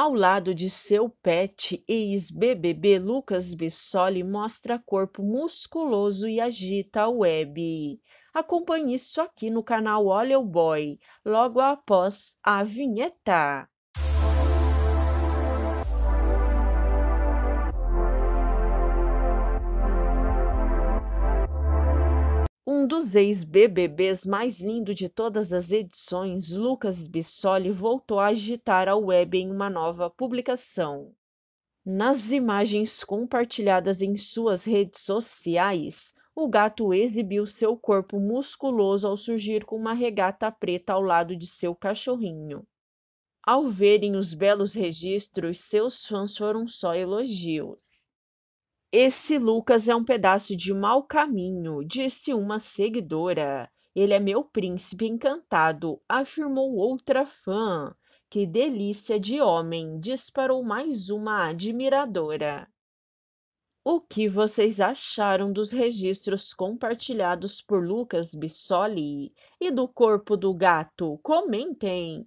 Ao lado de seu pet ex-BBB Lucas Bissoli mostra corpo musculoso e agita a web. Acompanhe isso aqui no canal Olha o Boy, logo após a vinheta. Um dos ex-BBBs mais lindo de todas as edições, Lucas Bissoli voltou a agitar a web em uma nova publicação. Nas imagens compartilhadas em suas redes sociais, o gato exibiu seu corpo musculoso ao surgir com uma regata preta ao lado de seu cachorrinho. Ao verem os belos registros, seus fãs foram só elogios. Esse Lucas é um pedaço de mau caminho, disse uma seguidora. Ele é meu príncipe encantado, afirmou outra fã. Que delícia de homem, disparou mais uma admiradora. O que vocês acharam dos registros compartilhados por Lucas Bissoli e do corpo do gato? Comentem!